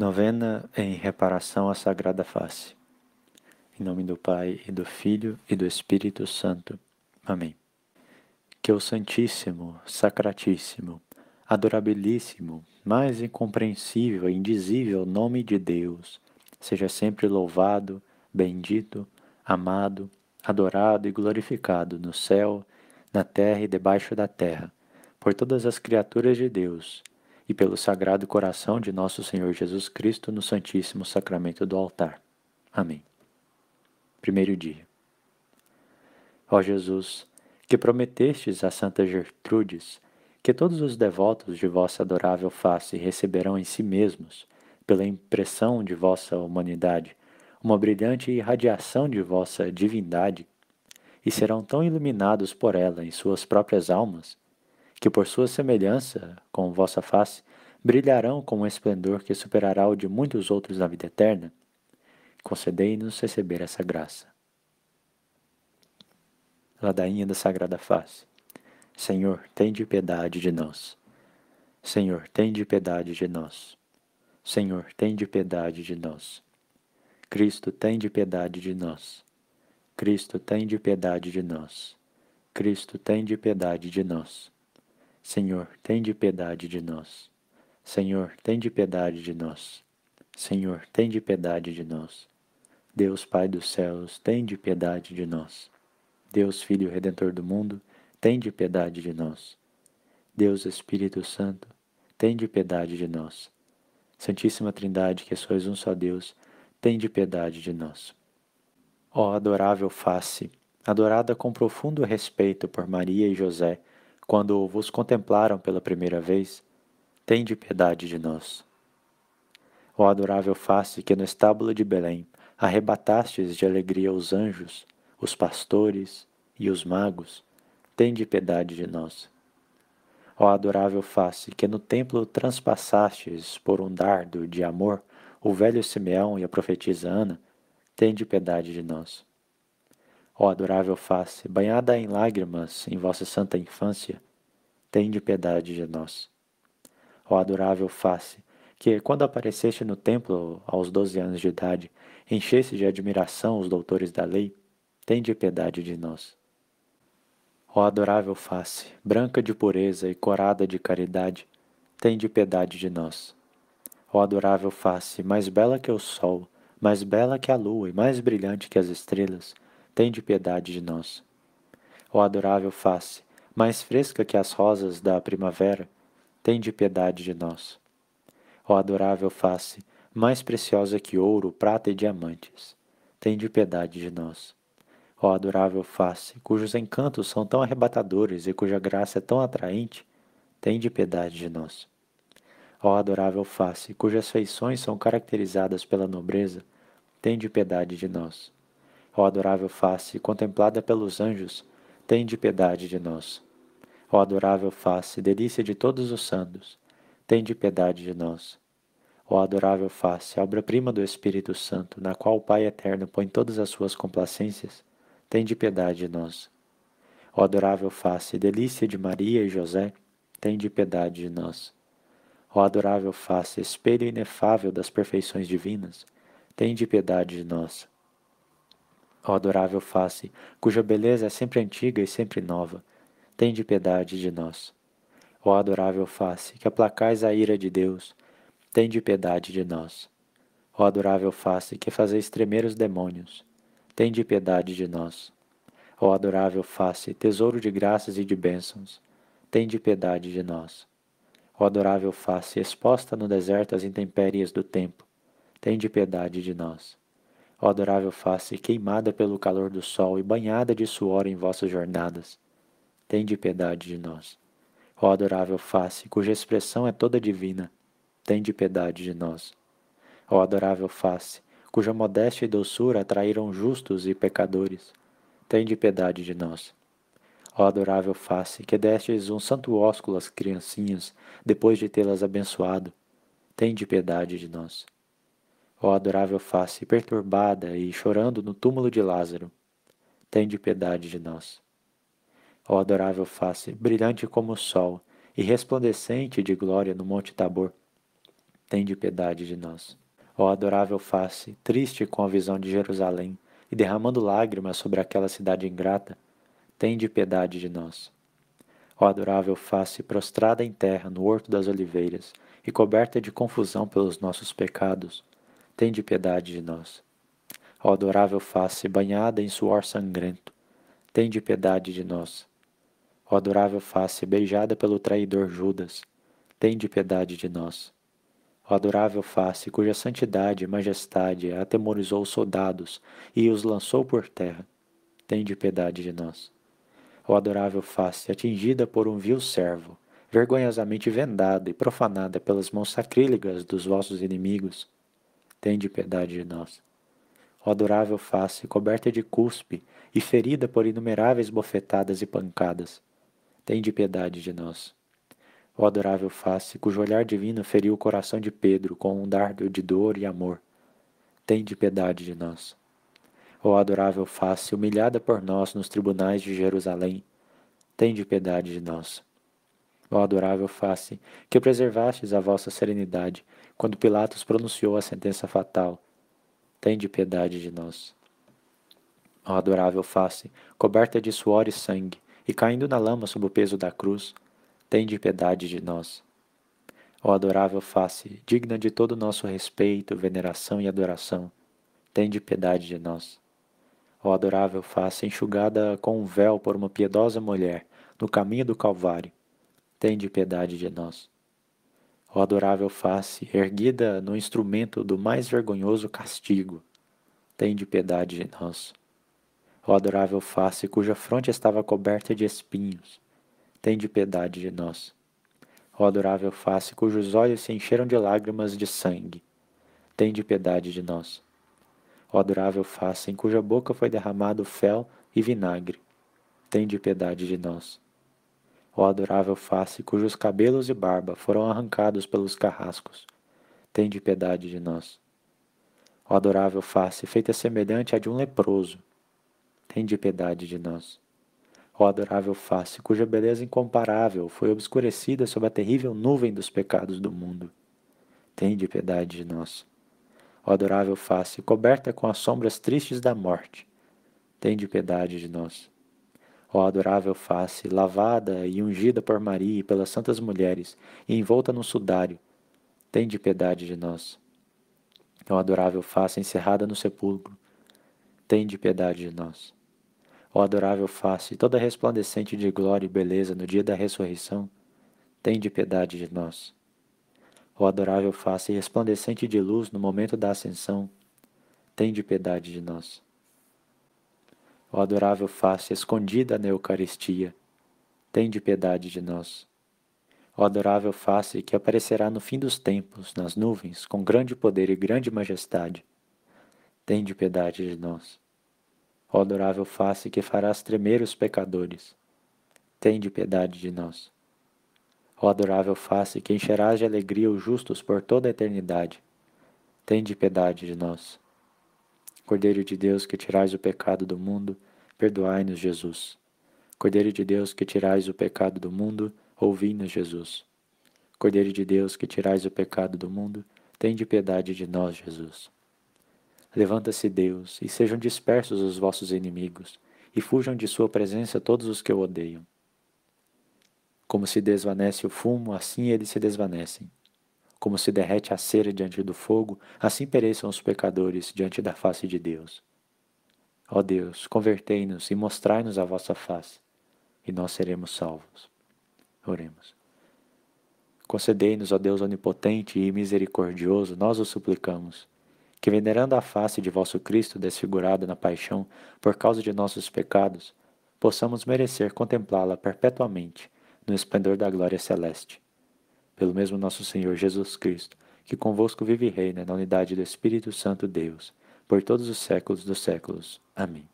Novena em reparação à Sagrada Face. Em nome do Pai e do Filho e do Espírito Santo. Amém. Que o Santíssimo, Sacratíssimo, Adorabilíssimo, mais incompreensível e indizível nome de Deus seja sempre louvado, bendito, amado, adorado e glorificado no céu, na terra e debaixo da terra, por todas as criaturas de Deus e pelo Sagrado Coração de Nosso Senhor Jesus Cristo no Santíssimo Sacramento do altar. Amém. Primeiro dia. Ó Jesus, que prometestes a Santa Gertrudes que todos os devotos de vossa adorável face receberão em si mesmos, pela impressão de vossa humanidade, uma brilhante irradiação de vossa divindade, e serão tão iluminados por ela em suas próprias almas que por sua semelhança com vossa face brilharão com um esplendor que superará o de muitos outros na vida eterna. Concedei-nos receber essa graça. Ladainha da Sagrada Face. Senhor, de piedade de nós. Senhor, de piedade de nós. Senhor, de piedade de nós. Cristo, de piedade de nós. Cristo, de piedade de nós. Cristo, de piedade de nós. Senhor, tem de piedade de nós. Senhor, tem de piedade de nós. Senhor, tem de piedade de nós. Deus Pai dos céus, tem de piedade de nós. Deus Filho Redentor do mundo, tem de piedade de nós. Deus Espírito Santo, tem de piedade de nós. Santíssima Trindade, que sois um só Deus, tem de piedade de nós. Ó adorável face, adorada com profundo respeito por Maria e José, quando vos contemplaram pela primeira vez, tende piedade de nós. Ó adorável face que no estábulo de Belém arrebatastes de alegria os anjos, os pastores e os magos, tende piedade de nós. Ó adorável face que no templo transpassastes por um dardo de amor o velho Simeão e a profetisa Ana, tende piedade de nós. Ó adorável face, banhada em lágrimas em vossa santa infância, tende piedade de nós. Ó adorável face, que, quando apareceste no templo aos doze anos de idade, enchesse de admiração os doutores da lei, tende piedade de nós. Ó adorável face, branca de pureza e corada de caridade, tende piedade de nós. Ó adorável face, mais bela que o sol, mais bela que a lua e mais brilhante que as estrelas, tende piedade de nós. Ó adorável face, mais fresca que as rosas da primavera, tende piedade de nós. Ó adorável face, mais preciosa que ouro, prata e diamantes, tende piedade de nós. Ó adorável face, cujos encantos são tão arrebatadores e cuja graça é tão atraente, tende piedade de nós. Ó adorável face, cujas feições são caracterizadas pela nobreza, tende piedade de nós. Ó adorável face, contemplada pelos anjos, tem de piedade de nós. Ó adorável face, delícia de todos os santos, tem de piedade de nós. Ó adorável face, obra-prima do Espírito Santo, na qual o Pai Eterno põe todas as suas complacências, tem de piedade de nós. Ó adorável face, delícia de Maria e José, tem de piedade de nós. Ó adorável face, espelho inefável das perfeições divinas, tem de piedade de nós ó adorável face, cuja beleza é sempre antiga e sempre nova, tem de piedade de nós. Ó adorável face, que aplacais a ira de Deus, tem de piedade de nós. Ó adorável face, que fazeis tremer os demônios, tem de piedade de nós. Ó adorável face, tesouro de graças e de bênçãos, tem de piedade de nós. Ó adorável face, exposta no deserto às intempéries do tempo, tem de piedade de nós ó adorável face, queimada pelo calor do sol e banhada de suor em vossas jornadas, tende piedade de nós. Ó adorável face, cuja expressão é toda divina, tende piedade de nós. Ó adorável face, cuja modéstia e doçura atraíram justos e pecadores, tende piedade de nós. Ó adorável face, que destes um santo ósculo às criancinhas, depois de tê-las abençoado, tende piedade de nós. Ó adorável face, perturbada e chorando no túmulo de Lázaro, tende piedade de nós. Ó adorável face, brilhante como o sol e resplandecente de glória no Monte Tabor, tende piedade de nós. Ó adorável face, triste com a visão de Jerusalém e derramando lágrimas sobre aquela cidade ingrata, tende piedade de nós. Ó adorável face, prostrada em terra no horto das oliveiras e coberta de confusão pelos nossos pecados, tende piedade de nós. Ó adorável face banhada em suor sangrento, tende piedade de nós. Ó adorável face beijada pelo traidor Judas, tende piedade de nós. Ó adorável face cuja santidade e majestade atemorizou os soldados e os lançou por terra, tende piedade de nós. Ó adorável face atingida por um vil servo, vergonhosamente vendada e profanada pelas mãos sacrílegas dos vossos inimigos, tende piedade de nós. Ó adorável face, coberta de cuspe e ferida por inumeráveis bofetadas e pancadas, tende piedade de nós. Ó adorável face, cujo olhar divino feriu o coração de Pedro com um dardo de dor e amor, tende piedade de nós. Ó adorável face, humilhada por nós nos tribunais de Jerusalém, tende piedade de nós. Ó adorável face, que preservastes a vossa serenidade quando Pilatos pronunciou a sentença fatal: Tende piedade de nós. Ó oh, adorável face, coberta de suor e sangue, e caindo na lama sob o peso da cruz, tende piedade de nós. Ó oh, adorável face, digna de todo o nosso respeito, veneração e adoração, tende piedade de nós. Ó oh, adorável face, enxugada com um véu por uma piedosa mulher, no caminho do Calvário, tende piedade de nós ó adorável face, erguida no instrumento do mais vergonhoso castigo, tem de piedade de nós. Ó adorável face, cuja fronte estava coberta de espinhos, tem de piedade de nós. Ó adorável face, cujos olhos se encheram de lágrimas de sangue, tem de piedade de nós. Ó adorável face, em cuja boca foi derramado fel e vinagre, tem de piedade de nós ó adorável face, cujos cabelos e barba foram arrancados pelos carrascos, tende piedade de nós. Ó adorável face, feita semelhante à de um leproso, tende piedade de nós. Ó adorável face, cuja beleza incomparável foi obscurecida sob a terrível nuvem dos pecados do mundo, tende piedade de nós. Ó adorável face, coberta com as sombras tristes da morte, tende piedade de nós ó adorável face, lavada e ungida por Maria e pelas santas mulheres, e envolta num sudário, tem de piedade de nós. Ó adorável face encerrada no sepulcro, tem de piedade de nós. Ó adorável face, toda resplandecente de glória e beleza no dia da ressurreição, tem de piedade de nós. Ó adorável face resplandecente de luz no momento da ascensão, tem de piedade de nós Ó adorável face escondida na Eucaristia, tende piedade de nós. Ó adorável face que aparecerá no fim dos tempos, nas nuvens, com grande poder e grande majestade, tende piedade de nós. Ó adorável face que farás tremer os pecadores, tende piedade de nós. Ó adorável face que encherás de alegria os justos por toda a eternidade, tende piedade de nós. Cordeiro de Deus que tirais o pecado do mundo, perdoai-nos, Jesus. Cordeiro de Deus que tirais o pecado do mundo, ouvi-nos, Jesus. Cordeiro de Deus que tirais o pecado do mundo, tende piedade de nós, Jesus. Levanta-se Deus, e sejam dispersos os vossos inimigos, e fujam de sua presença todos os que o odeiam. Como se desvanece o fumo, assim eles se desvanecem. Como se derrete a cera diante do fogo, assim pereçam os pecadores diante da face de Deus. Ó Deus, convertei-nos e mostrai-nos a vossa face, e nós seremos salvos. Oremos. Concedei-nos, ó Deus onipotente e misericordioso, nós o suplicamos, que venerando a face de vosso Cristo desfigurada na paixão por causa de nossos pecados, possamos merecer contemplá-la perpetuamente no esplendor da glória celeste pelo mesmo nosso Senhor Jesus Cristo, que convosco vive e reina na unidade do Espírito Santo Deus, por todos os séculos dos séculos. Amém.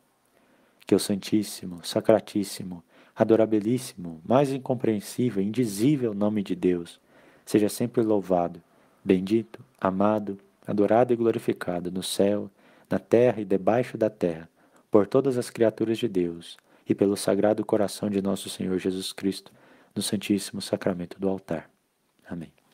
Que o Santíssimo, Sacratíssimo, Adorabilíssimo, mais incompreensível, indizível nome de Deus, seja sempre louvado, bendito, amado, adorado e glorificado no céu, na terra e debaixo da terra, por todas as criaturas de Deus e pelo sagrado coração de nosso Senhor Jesus Cristo, no Santíssimo Sacramento do altar. Amém.